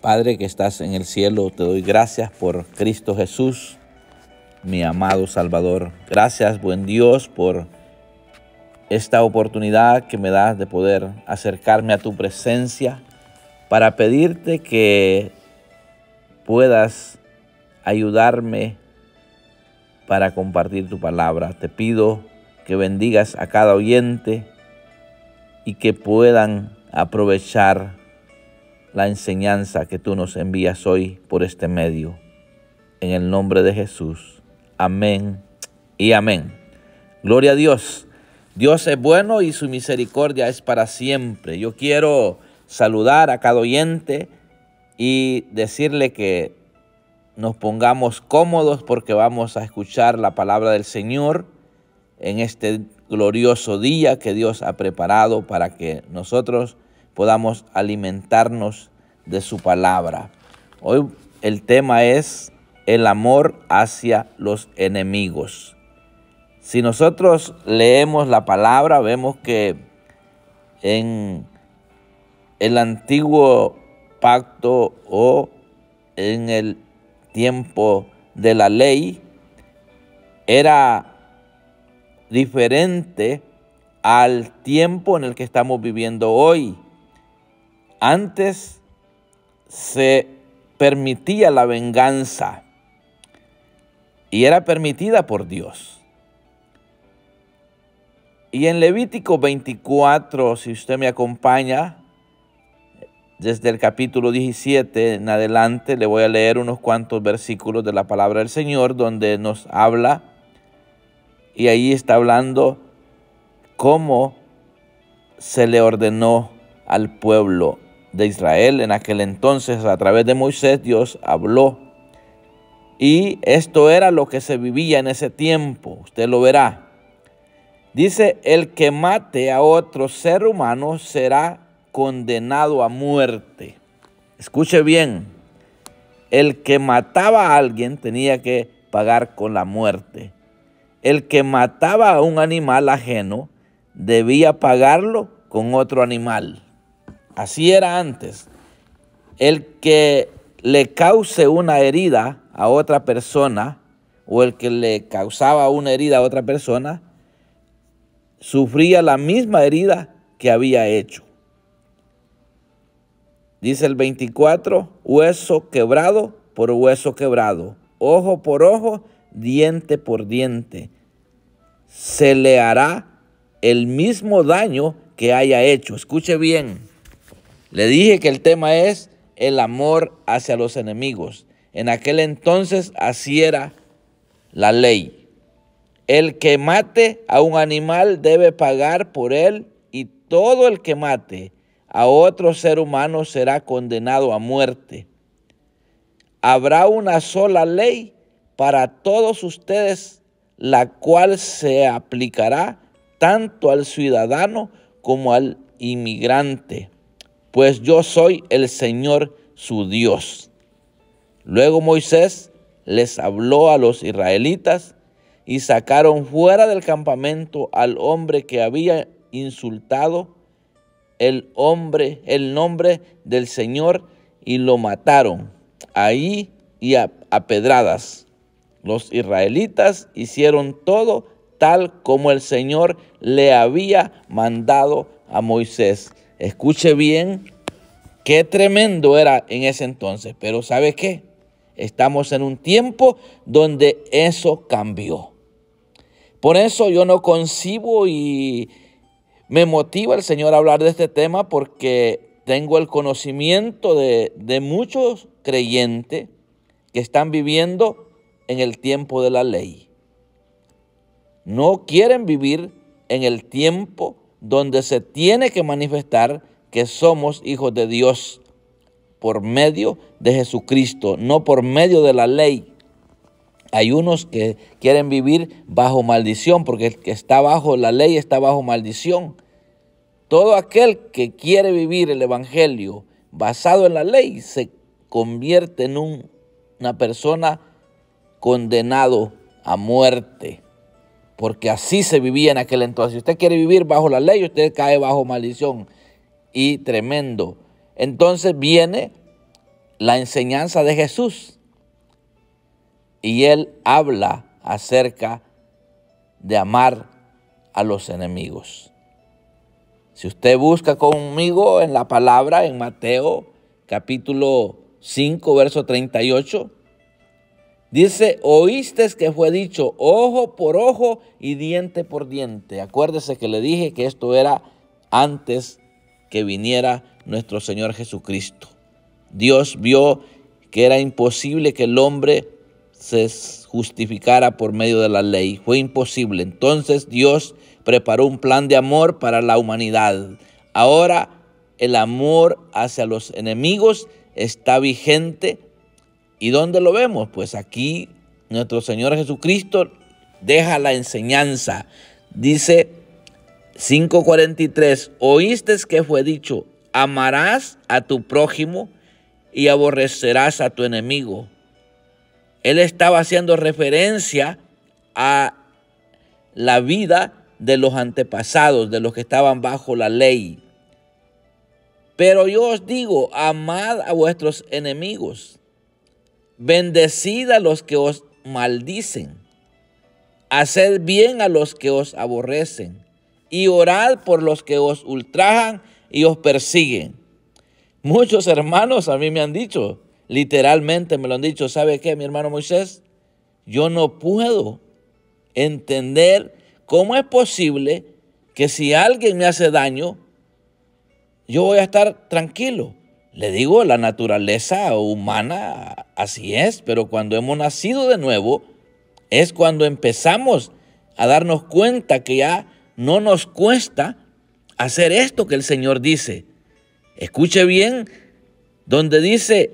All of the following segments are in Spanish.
Padre que estás en el cielo, te doy gracias por Cristo Jesús, mi amado Salvador. Gracias, buen Dios, por esta oportunidad que me das de poder acercarme a tu presencia para pedirte que puedas ayudarme para compartir tu palabra. Te pido que bendigas a cada oyente y que puedan aprovechar la enseñanza que tú nos envías hoy por este medio. En el nombre de Jesús. Amén y amén. Gloria a Dios. Dios es bueno y su misericordia es para siempre. Yo quiero saludar a cada oyente y decirle que nos pongamos cómodos porque vamos a escuchar la palabra del Señor en este glorioso día que Dios ha preparado para que nosotros podamos alimentarnos de su palabra. Hoy el tema es el amor hacia los enemigos. Si nosotros leemos la palabra, vemos que en el antiguo pacto o en el tiempo de la ley era diferente al tiempo en el que estamos viviendo hoy. Antes se permitía la venganza y era permitida por Dios. Y en Levítico 24, si usted me acompaña, desde el capítulo 17 en adelante le voy a leer unos cuantos versículos de la palabra del Señor donde nos habla y ahí está hablando cómo se le ordenó al pueblo de Israel en aquel entonces, a través de Moisés, Dios habló. Y esto era lo que se vivía en ese tiempo, usted lo verá. Dice, el que mate a otro ser humano será condenado a muerte. Escuche bien, el que mataba a alguien tenía que pagar con la muerte. El que mataba a un animal ajeno debía pagarlo con otro animal. Así era antes. El que le cause una herida a otra persona o el que le causaba una herida a otra persona sufría la misma herida que había hecho. Dice el 24, hueso quebrado por hueso quebrado, ojo por ojo, diente por diente. Se le hará el mismo daño que haya hecho. Escuche bien. Le dije que el tema es el amor hacia los enemigos. En aquel entonces así era la ley. El que mate a un animal debe pagar por él y todo el que mate a otro ser humano será condenado a muerte. Habrá una sola ley para todos ustedes, la cual se aplicará tanto al ciudadano como al inmigrante pues yo soy el Señor su Dios. Luego Moisés les habló a los israelitas y sacaron fuera del campamento al hombre que había insultado el hombre, el nombre del Señor y lo mataron ahí y a, a pedradas. Los israelitas hicieron todo tal como el Señor le había mandado a Moisés. Escuche bien, qué tremendo era en ese entonces, pero ¿sabe qué? Estamos en un tiempo donde eso cambió. Por eso yo no concibo y me motiva el Señor a hablar de este tema porque tengo el conocimiento de, de muchos creyentes que están viviendo en el tiempo de la ley. No quieren vivir en el tiempo donde se tiene que manifestar que somos hijos de Dios por medio de Jesucristo, no por medio de la ley. Hay unos que quieren vivir bajo maldición, porque el que está bajo la ley está bajo maldición. Todo aquel que quiere vivir el Evangelio basado en la ley se convierte en una persona condenado a muerte porque así se vivía en aquel entonces. Si usted quiere vivir bajo la ley, usted cae bajo maldición y tremendo. Entonces viene la enseñanza de Jesús y él habla acerca de amar a los enemigos. Si usted busca conmigo en la palabra, en Mateo capítulo 5, verso 38, Dice, oíste que fue dicho ojo por ojo y diente por diente. Acuérdese que le dije que esto era antes que viniera nuestro Señor Jesucristo. Dios vio que era imposible que el hombre se justificara por medio de la ley. Fue imposible. Entonces Dios preparó un plan de amor para la humanidad. Ahora el amor hacia los enemigos está vigente ¿Y dónde lo vemos? Pues aquí nuestro Señor Jesucristo deja la enseñanza. Dice 5.43, oíste que fue dicho, amarás a tu prójimo y aborrecerás a tu enemigo. Él estaba haciendo referencia a la vida de los antepasados, de los que estaban bajo la ley. Pero yo os digo, amad a vuestros enemigos Bendecid a los que os maldicen. Haced bien a los que os aborrecen. Y orad por los que os ultrajan y os persiguen. Muchos hermanos a mí me han dicho, literalmente me lo han dicho, ¿sabe qué, mi hermano Moisés? Yo no puedo entender cómo es posible que si alguien me hace daño, yo voy a estar tranquilo. Le digo, la naturaleza humana así es, pero cuando hemos nacido de nuevo es cuando empezamos a darnos cuenta que ya no nos cuesta hacer esto que el Señor dice. Escuche bien, donde dice,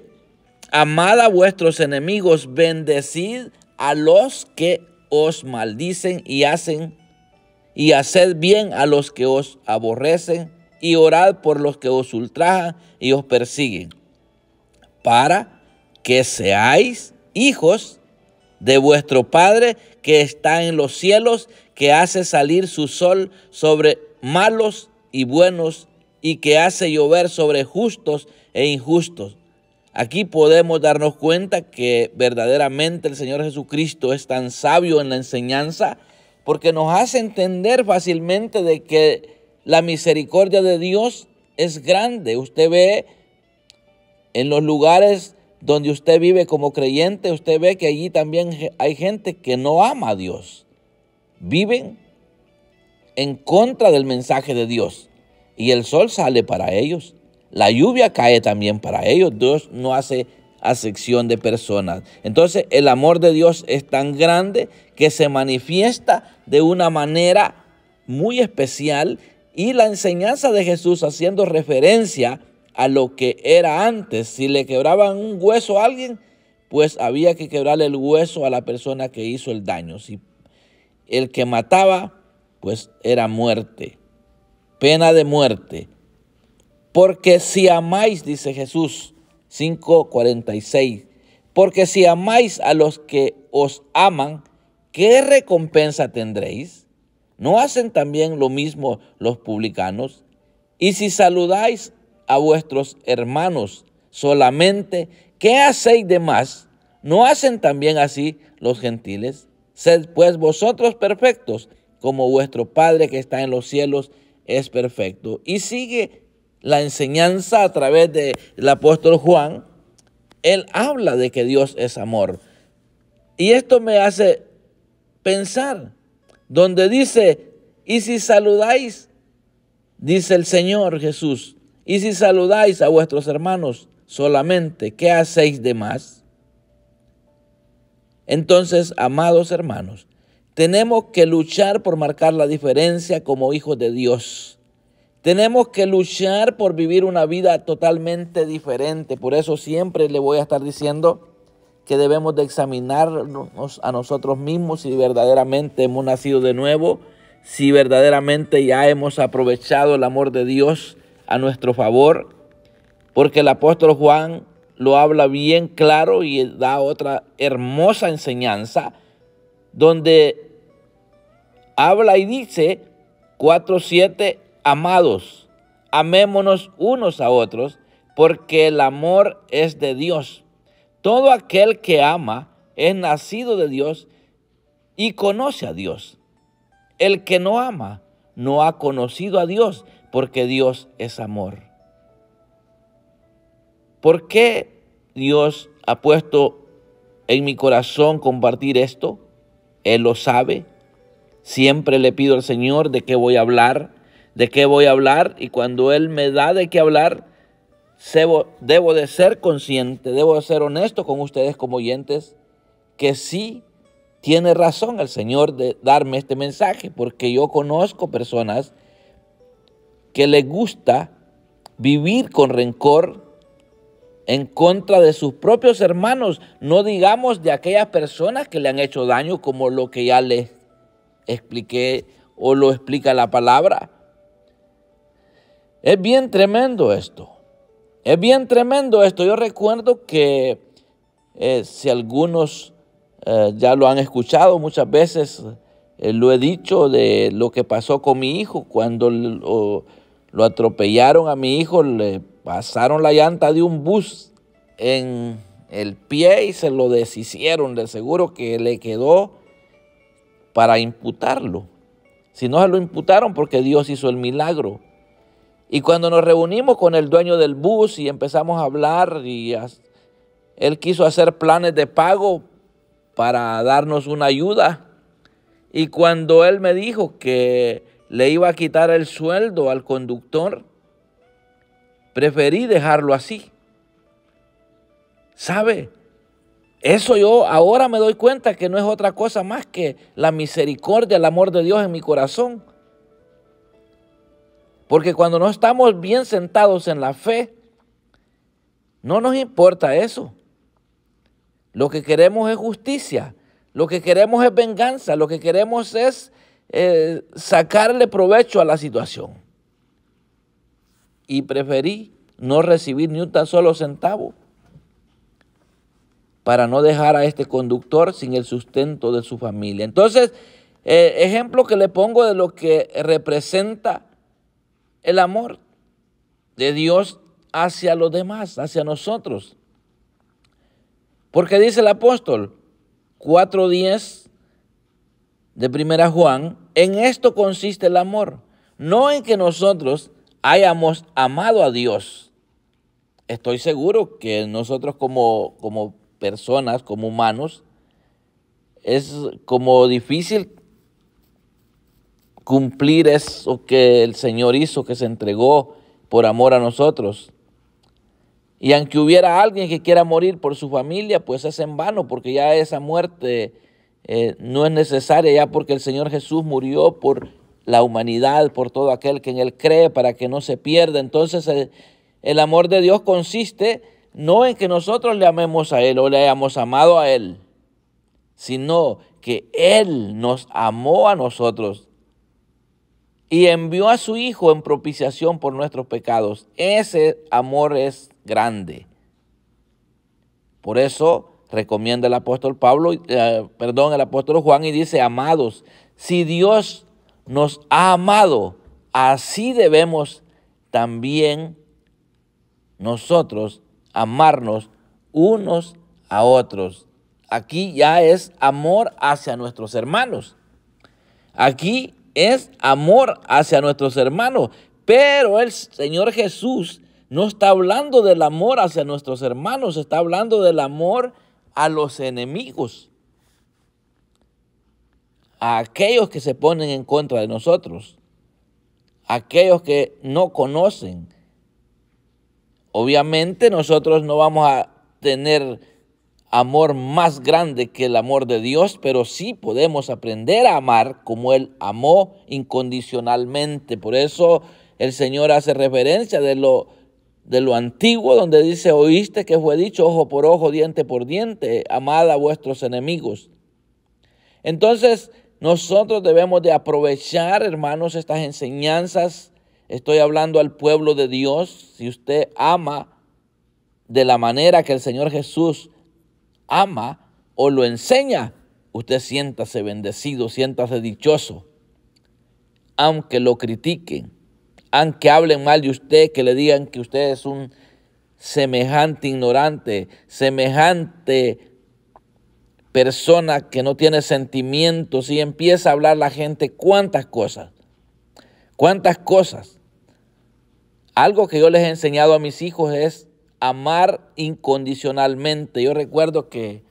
amad a vuestros enemigos, bendecid a los que os maldicen y hacen, y haced bien a los que os aborrecen y orad por los que os ultrajan y os persiguen, para que seáis hijos de vuestro Padre que está en los cielos, que hace salir su sol sobre malos y buenos y que hace llover sobre justos e injustos. Aquí podemos darnos cuenta que verdaderamente el Señor Jesucristo es tan sabio en la enseñanza porque nos hace entender fácilmente de que la misericordia de Dios es grande. Usted ve en los lugares donde usted vive como creyente, usted ve que allí también hay gente que no ama a Dios. Viven en contra del mensaje de Dios. Y el sol sale para ellos. La lluvia cae también para ellos. Dios no hace acepción de personas. Entonces el amor de Dios es tan grande que se manifiesta de una manera muy especial y la enseñanza de Jesús haciendo referencia a lo que era antes. Si le quebraban un hueso a alguien, pues había que quebrarle el hueso a la persona que hizo el daño. Si el que mataba, pues era muerte, pena de muerte. Porque si amáis, dice Jesús 5:46, porque si amáis a los que os aman, ¿qué recompensa tendréis? ¿No hacen también lo mismo los publicanos? Y si saludáis a vuestros hermanos solamente, ¿qué hacéis de más? ¿No hacen también así los gentiles? Sed pues vosotros perfectos, como vuestro Padre que está en los cielos es perfecto. Y sigue la enseñanza a través del apóstol Juan. Él habla de que Dios es amor. Y esto me hace pensar donde dice, y si saludáis, dice el Señor Jesús, y si saludáis a vuestros hermanos solamente, ¿qué hacéis de más? Entonces, amados hermanos, tenemos que luchar por marcar la diferencia como hijos de Dios. Tenemos que luchar por vivir una vida totalmente diferente. Por eso siempre le voy a estar diciendo, que debemos de examinarnos a nosotros mismos si verdaderamente hemos nacido de nuevo, si verdaderamente ya hemos aprovechado el amor de Dios a nuestro favor, porque el apóstol Juan lo habla bien claro y da otra hermosa enseñanza donde habla y dice 4.7, amados, amémonos unos a otros, porque el amor es de Dios. Todo aquel que ama es nacido de Dios y conoce a Dios. El que no ama no ha conocido a Dios porque Dios es amor. ¿Por qué Dios ha puesto en mi corazón compartir esto? Él lo sabe. Siempre le pido al Señor de qué voy a hablar, de qué voy a hablar y cuando Él me da de qué hablar, debo de ser consciente, debo de ser honesto con ustedes como oyentes, que sí tiene razón el Señor de darme este mensaje, porque yo conozco personas que les gusta vivir con rencor en contra de sus propios hermanos, no digamos de aquellas personas que le han hecho daño, como lo que ya les expliqué o lo explica la palabra. Es bien tremendo esto. Es bien tremendo esto. Yo recuerdo que eh, si algunos eh, ya lo han escuchado muchas veces, eh, lo he dicho de lo que pasó con mi hijo. Cuando lo, lo, atropellaron a mi hijo, le pasaron la llanta de un bus en el pie y se lo deshicieron. De seguro que le quedó para imputarlo. Si no se lo imputaron porque Dios hizo el milagro. Y cuando nos reunimos con el dueño del bus y empezamos a hablar y él quiso hacer planes de pago para darnos una ayuda. Y cuando él me dijo que le iba a quitar el sueldo al conductor, preferí dejarlo así. ¿Sabe? Eso yo ahora me doy cuenta que no es otra cosa más que la misericordia, el amor de Dios en mi corazón. Porque cuando no estamos bien sentados en la fe, no nos importa eso. Lo que queremos es justicia, lo que queremos es venganza, lo que queremos es eh, sacarle provecho a la situación. Y preferí no recibir ni un tan solo centavo para no dejar a este conductor sin el sustento de su familia. Entonces, eh, ejemplo que le pongo de lo que representa el amor de Dios hacia los demás, hacia nosotros. Porque dice el apóstol 4.10 de primera Juan, en esto consiste el amor, no en que nosotros hayamos amado a Dios. Estoy seguro que nosotros como, como personas, como humanos, es como difícil cumplir eso que el Señor hizo, que se entregó por amor a nosotros. Y aunque hubiera alguien que quiera morir por su familia, pues es en vano, porque ya esa muerte eh, no es necesaria, ya porque el Señor Jesús murió por la humanidad, por todo aquel que en Él cree, para que no se pierda. Entonces el, el amor de Dios consiste no en que nosotros le amemos a Él o le hayamos amado a Él, sino que Él nos amó a nosotros y envió a su Hijo en propiciación por nuestros pecados. Ese amor es grande. Por eso recomienda el apóstol Pablo, eh, perdón, el apóstol Juan y dice, amados, si Dios nos ha amado, así debemos también nosotros amarnos unos a otros. Aquí ya es amor hacia nuestros hermanos. Aquí es amor hacia nuestros hermanos. Pero el Señor Jesús no está hablando del amor hacia nuestros hermanos, está hablando del amor a los enemigos, a aquellos que se ponen en contra de nosotros, a aquellos que no conocen. Obviamente nosotros no vamos a tener amor más grande que el amor de Dios, pero sí podemos aprender a amar como Él amó incondicionalmente. Por eso el Señor hace referencia de lo, de lo antiguo, donde dice, oíste que fue dicho ojo por ojo, diente por diente, amad a vuestros enemigos. Entonces, nosotros debemos de aprovechar, hermanos, estas enseñanzas. Estoy hablando al pueblo de Dios. Si usted ama de la manera que el Señor Jesús ama o lo enseña, usted siéntase bendecido, siéntase dichoso. Aunque lo critiquen, aunque hablen mal de usted, que le digan que usted es un semejante ignorante, semejante persona que no tiene sentimientos y empieza a hablar la gente cuántas cosas, cuántas cosas. Algo que yo les he enseñado a mis hijos es amar incondicionalmente. Yo recuerdo que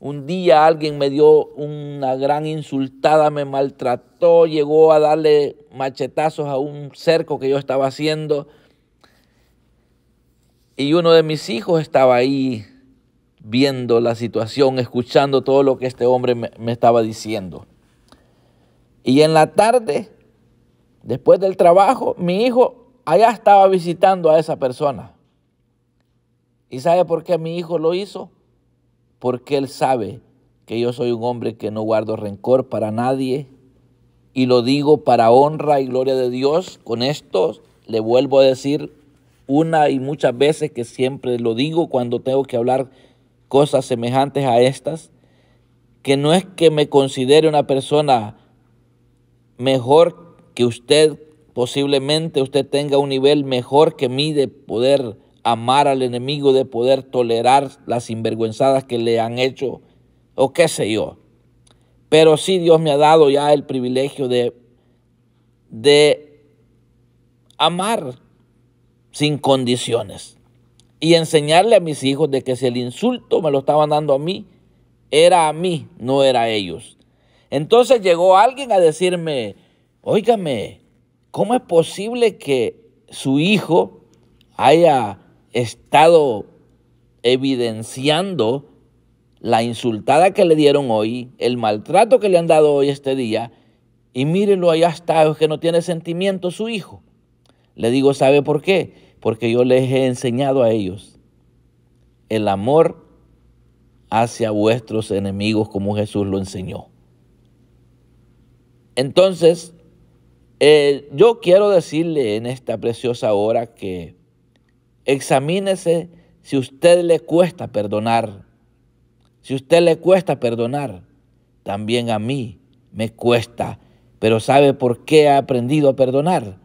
un día alguien me dio una gran insultada, me maltrató, llegó a darle machetazos a un cerco que yo estaba haciendo. Y uno de mis hijos estaba ahí viendo la situación, escuchando todo lo que este hombre me, estaba diciendo. Y en la tarde, después del trabajo, mi hijo allá estaba visitando a esa persona. ¿Y sabe por qué mi hijo lo hizo? Porque él sabe que yo soy un hombre que no guardo rencor para nadie y lo digo para honra y gloria de Dios. Con esto le vuelvo a decir una y muchas veces que siempre lo digo cuando tengo que hablar cosas semejantes a estas, que no es que me considere una persona mejor que usted, posiblemente usted tenga un nivel mejor que mí de poder amar al enemigo, de poder tolerar las sinvergüenzadas que le han hecho o qué sé yo. Pero sí Dios me ha dado ya el privilegio de, de amar sin condiciones y enseñarle a mis hijos de que si el insulto me lo estaban dando a mí, era a mí, no era a ellos. Entonces llegó alguien a decirme, óigame, ¿cómo es posible que su hijo haya estado evidenciando la insultada que le dieron hoy, el maltrato que le han dado hoy este día, y mírenlo, allá está, que no tiene sentimiento su hijo. Le digo, ¿sabe por qué? Porque yo les he enseñado a ellos el amor hacia vuestros enemigos como Jesús lo enseñó. Entonces, eh, yo quiero decirle en esta preciosa hora que Examínese si a usted le cuesta perdonar. Si usted le cuesta perdonar, también a mí me cuesta. Pero ¿sabe por qué he aprendido a perdonar?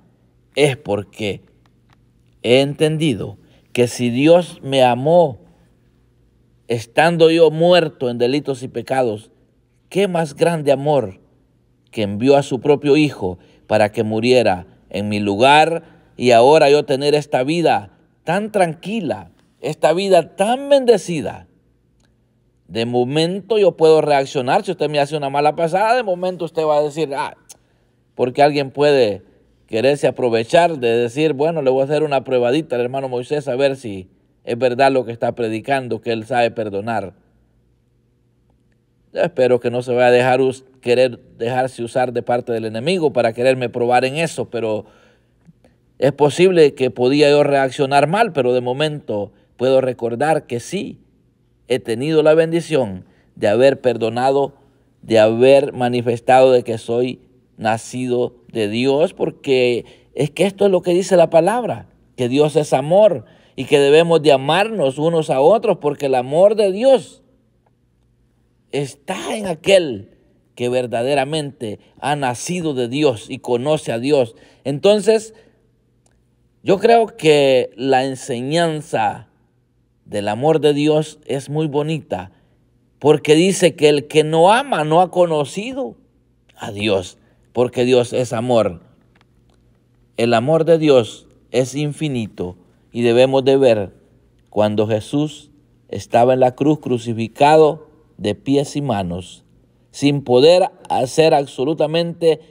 Es porque he entendido que si Dios me amó estando yo muerto en delitos y pecados, ¿qué más grande amor que envió a su propio Hijo para que muriera en mi lugar y ahora yo tener esta vida tan tranquila, esta vida tan bendecida. De momento yo puedo reaccionar, si usted me hace una mala pasada, de momento usted va a decir, ah, porque alguien puede quererse aprovechar de decir, bueno, le voy a hacer una pruebadita al hermano Moisés a ver si es verdad lo que está predicando, que él sabe perdonar. Yo espero que no se vaya a dejar querer dejarse usar de parte del enemigo para quererme probar en eso, pero es posible que podía yo reaccionar mal, pero de momento puedo recordar que sí, he tenido la bendición de haber perdonado, de haber manifestado de que soy nacido de Dios, porque es que esto es lo que dice la palabra, que Dios es amor y que debemos de amarnos unos a otros, porque el amor de Dios está en aquel que verdaderamente ha nacido de Dios y conoce a Dios. Entonces, yo creo que la enseñanza del amor de Dios es muy bonita porque dice que el que no ama no ha conocido a Dios, porque Dios es amor. El amor de Dios es infinito y debemos de ver cuando Jesús estaba en la cruz crucificado de pies y manos, sin poder hacer absolutamente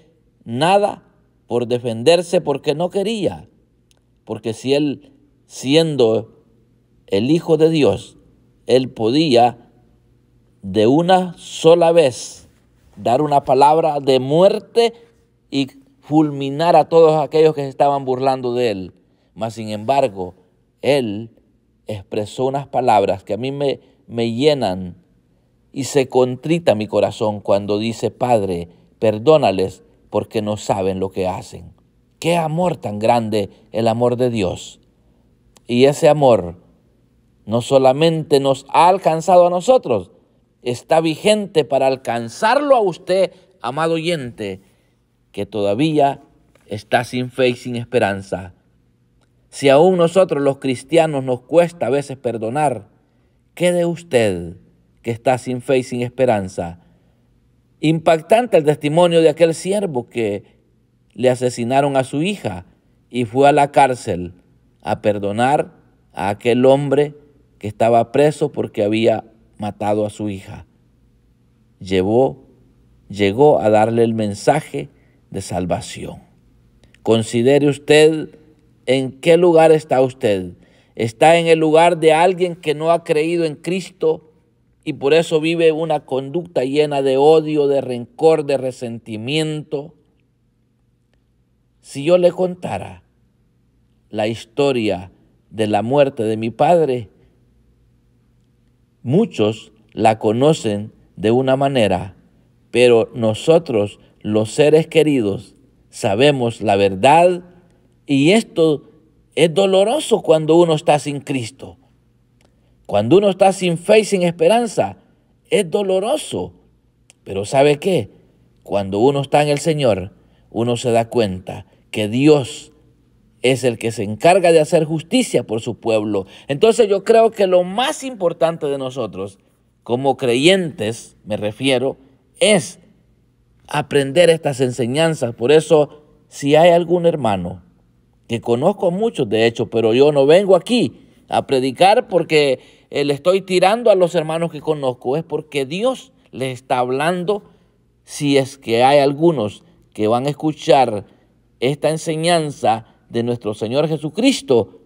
nada por defenderse porque no quería porque si él, siendo el Hijo de Dios, él podía de una sola vez dar una palabra de muerte y fulminar a todos aquellos que se estaban burlando de él. Mas, sin embargo, él expresó unas palabras que a mí me, me llenan y se contrita mi corazón cuando dice, Padre, perdónales porque no saben lo que hacen. Qué amor tan grande el amor de Dios. Y ese amor no solamente nos ha alcanzado a nosotros, está vigente para alcanzarlo a usted, amado oyente, que todavía está sin fe y sin esperanza. Si aún nosotros los cristianos nos cuesta a veces perdonar, ¿qué de usted que está sin fe y sin esperanza. Impactante el testimonio de aquel siervo que le asesinaron a su hija y fue a la cárcel a perdonar a aquel hombre que estaba preso porque había matado a su hija. Llevó, llegó a darle el mensaje de salvación. Considere usted en qué lugar está usted. Está en el lugar de alguien que no ha creído en Cristo y por eso vive una conducta llena de odio, de rencor, de resentimiento si yo le contara la historia de la muerte de mi padre, muchos la conocen de una manera, pero nosotros, los seres queridos, sabemos la verdad y esto es doloroso cuando uno está sin Cristo. Cuando uno está sin fe y sin esperanza, es doloroso. Pero ¿sabe qué? Cuando uno está en el Señor, uno se da cuenta que Dios es el que se encarga de hacer justicia por su pueblo. Entonces yo creo que lo más importante de nosotros, como creyentes, me refiero, es aprender estas enseñanzas. Por eso, si hay algún hermano, que conozco a muchos de hecho, pero yo no vengo aquí a predicar porque eh, le estoy tirando a los hermanos que conozco, es porque Dios les está hablando, si es que hay algunos que van a escuchar esta enseñanza de nuestro Señor Jesucristo,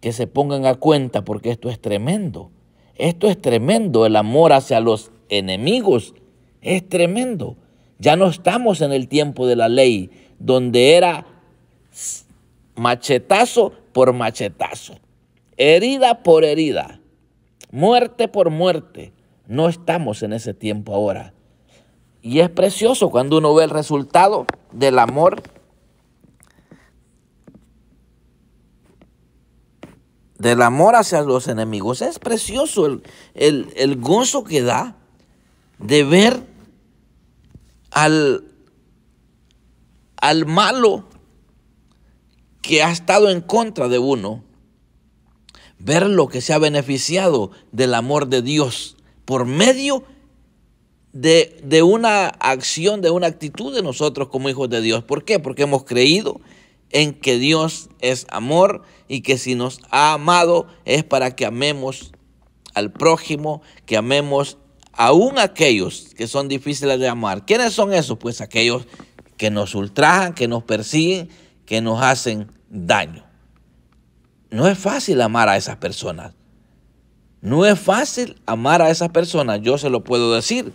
que se pongan a cuenta porque esto es tremendo. Esto es tremendo, el amor hacia los enemigos es tremendo. Ya no estamos en el tiempo de la ley, donde era machetazo por machetazo, herida por herida, muerte por muerte. No estamos en ese tiempo ahora. Y es precioso cuando uno ve el resultado del amor del amor hacia los enemigos. Es precioso el, gozo que da de ver al, al malo que ha estado en contra de uno, ver lo que se ha beneficiado del amor de Dios por medio de, una acción, de una actitud de nosotros como hijos de Dios. ¿Por qué? Porque hemos creído en que Dios es amor y que si nos ha amado es para que amemos al prójimo, que amemos aún aquellos que son difíciles de amar. ¿Quiénes son esos? Pues aquellos que nos ultrajan, que nos persiguen, que nos hacen daño. No es fácil amar a esas personas. No es fácil amar a esas personas, yo se lo puedo decir.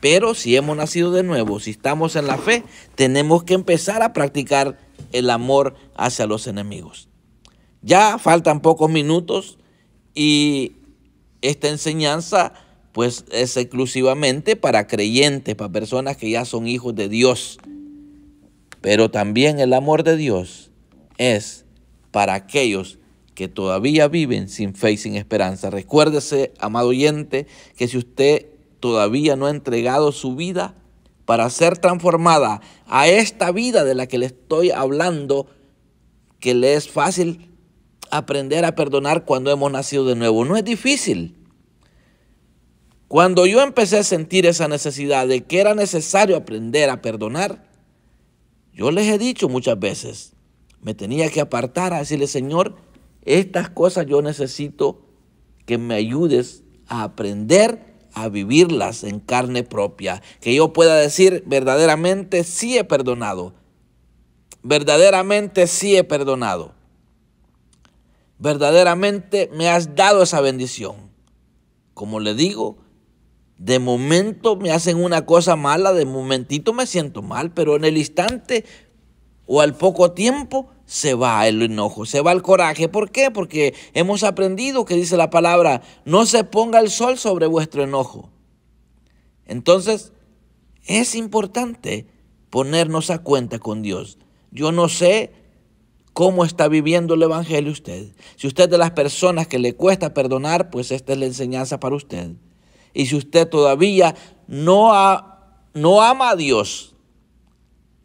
Pero si hemos nacido de nuevo, si estamos en la fe, tenemos que empezar a practicar el amor hacia los enemigos. Ya faltan pocos minutos y esta enseñanza pues es exclusivamente para creyentes, para personas que ya son hijos de Dios. Pero también el amor de Dios es para aquellos que todavía viven sin fe y sin esperanza. Recuérdese, amado oyente, que si usted todavía no ha entregado su vida para ser transformada a esta vida de la que le estoy hablando, que le es fácil aprender a perdonar cuando hemos nacido de nuevo. No es difícil. Cuando yo empecé a sentir esa necesidad de que era necesario aprender a perdonar, yo les he dicho muchas veces, me tenía que apartar a decirle, Señor, estas cosas yo necesito que me ayudes a aprender a vivirlas en carne propia, que yo pueda decir verdaderamente sí he perdonado, verdaderamente sí he perdonado, verdaderamente me has dado esa bendición. Como le digo, de momento me hacen una cosa mala, de momentito me siento mal, pero en el instante o al poco tiempo se va el enojo, se va el coraje. ¿Por qué? Porque hemos aprendido que dice la palabra, no se ponga el sol sobre vuestro enojo. Entonces, es importante ponernos a cuenta con Dios. Yo no sé cómo está viviendo el Evangelio usted. Si usted es de las personas que le cuesta perdonar, pues esta es la enseñanza para usted. Y si usted todavía no, ha, no ama a Dios,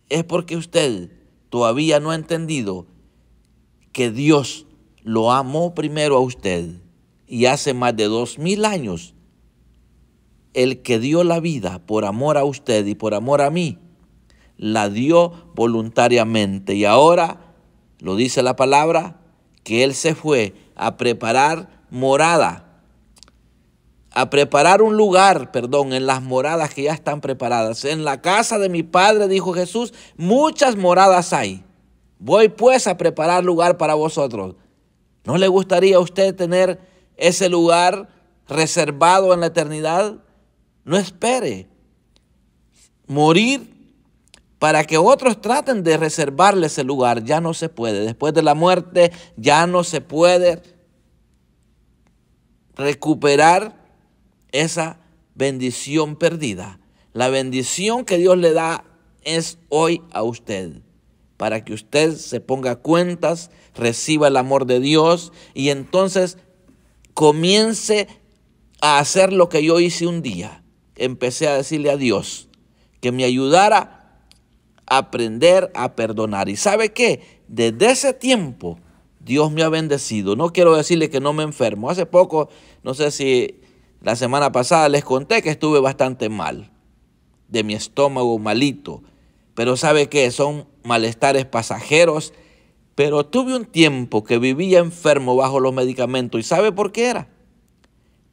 es porque usted todavía no ha entendido que Dios lo amó primero a usted y hace más de dos mil años el que dio la vida por amor a usted y por amor a mí, la dio voluntariamente. Y ahora, lo dice la palabra, que Él se fue a preparar morada a preparar un lugar, perdón, en las moradas que ya están preparadas. En la casa de mi Padre, dijo Jesús, muchas moradas hay. Voy pues a preparar lugar para vosotros. ¿No le gustaría a usted tener ese lugar reservado en la eternidad? No espere morir para que otros traten de reservarle ese lugar. Ya no se puede. Después de la muerte ya no se puede recuperar esa bendición perdida. La bendición que Dios le da es hoy a usted, para que usted se ponga cuentas, reciba el amor de Dios y entonces comience a hacer lo que yo hice un día. Empecé a decirle a Dios que me ayudara a aprender a perdonar. ¿Y sabe qué? Desde ese tiempo Dios me ha bendecido. No quiero decirle que no me enfermo. Hace poco, no sé si la semana pasada les conté que estuve bastante mal, de mi estómago malito, pero sabe que son malestares pasajeros, pero tuve un tiempo que vivía enfermo bajo los medicamentos y sabe por qué era.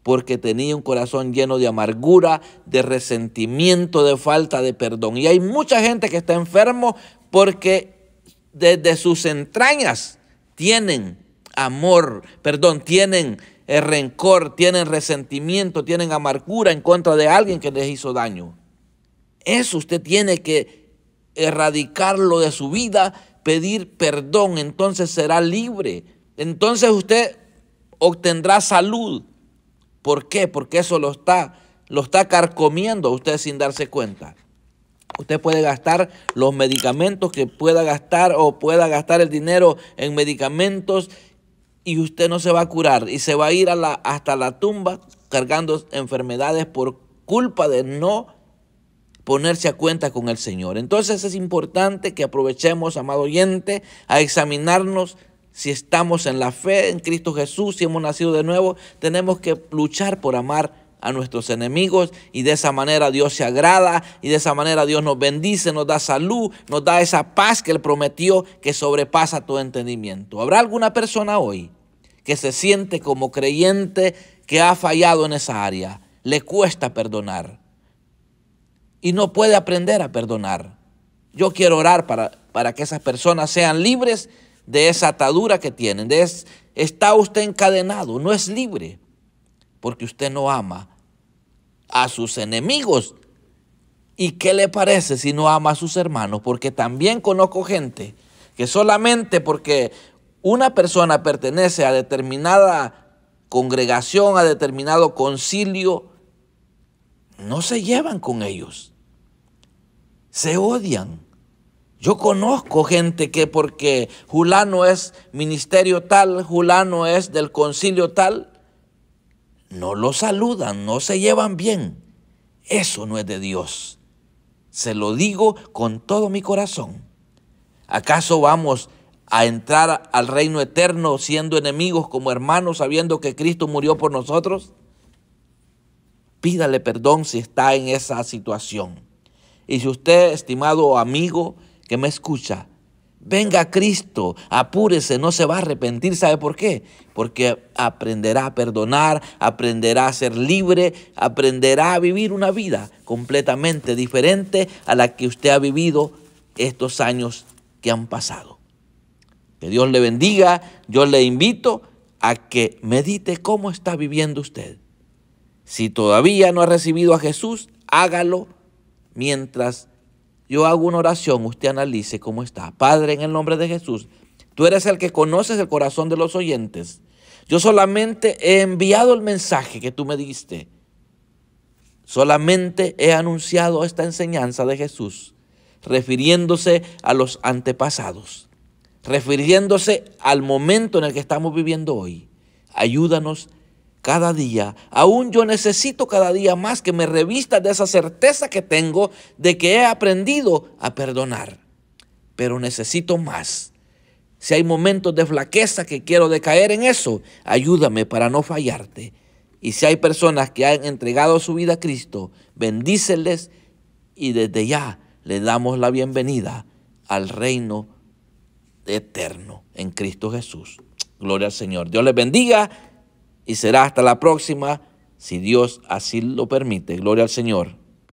Porque tenía un corazón lleno de amargura, de resentimiento, de falta de perdón. Y hay mucha gente que está enfermo porque desde sus entrañas tienen amor, perdón, tienen el rencor, tienen resentimiento, tienen amargura en contra de alguien que les hizo daño. Eso usted tiene que erradicarlo de su vida, pedir perdón, entonces será libre. Entonces usted obtendrá salud. ¿Por qué? Porque eso lo está, lo está carcomiendo usted sin darse cuenta. Usted puede gastar los medicamentos que pueda gastar o pueda gastar el dinero en medicamentos y usted no se va a curar y se va a ir a la, hasta la tumba cargando enfermedades por culpa de no ponerse a cuenta con el Señor. Entonces es importante que aprovechemos, amado oyente, a examinarnos si estamos en la fe en Cristo Jesús, si hemos nacido de nuevo, tenemos que luchar por amar a nuestros enemigos y de esa manera Dios se agrada y de esa manera Dios nos bendice, nos da salud, nos da esa paz que Él prometió que sobrepasa tu entendimiento. ¿Habrá alguna persona hoy que se siente como creyente que ha fallado en esa área? Le cuesta perdonar y no puede aprender a perdonar. Yo quiero orar para, que esas personas sean libres de esa atadura que tienen. De es, está usted encadenado, no es libre porque usted no ama a sus enemigos. ¿Y qué le parece si no ama a sus hermanos? Porque también conozco gente que solamente porque una persona pertenece a determinada congregación, a determinado concilio, no se llevan con ellos. Se odian. Yo conozco gente que porque Julano es ministerio tal, Julano es del concilio tal, no lo saludan, no se llevan bien, eso no es de Dios. Se lo digo con todo mi corazón. ¿Acaso vamos a entrar al reino eterno siendo enemigos como hermanos, sabiendo que Cristo murió por nosotros? Pídale perdón si está en esa situación. Y si usted, estimado amigo que me escucha, Venga Cristo, apúrese, no se va a arrepentir. ¿Sabe por qué? Porque aprenderá a perdonar, aprenderá a ser libre, aprenderá a vivir una vida completamente diferente a la que usted ha vivido estos años que han pasado. Que Dios le bendiga. Yo le invito a que medite cómo está viviendo usted. Si todavía no ha recibido a Jesús, hágalo mientras yo hago una oración, usted analice cómo está. Padre, en el nombre de Jesús, tú eres el que conoces el corazón de los oyentes. Yo solamente he enviado el mensaje que tú me diste. Solamente he anunciado esta enseñanza de Jesús, refiriéndose a los antepasados, refiriéndose al momento en el que estamos viviendo hoy. Ayúdanos cada día. Aún yo necesito cada día más que me revista de esa certeza que tengo de que he aprendido a perdonar. Pero necesito más. Si hay momentos de flaqueza que quiero decaer en eso, ayúdame para no fallarte. Y si hay personas que han entregado su vida a Cristo, bendíceles y desde ya le damos la bienvenida al reino eterno en Cristo Jesús. Gloria al Señor. Dios les bendiga y será hasta la próxima, si Dios así lo permite. Gloria al Señor.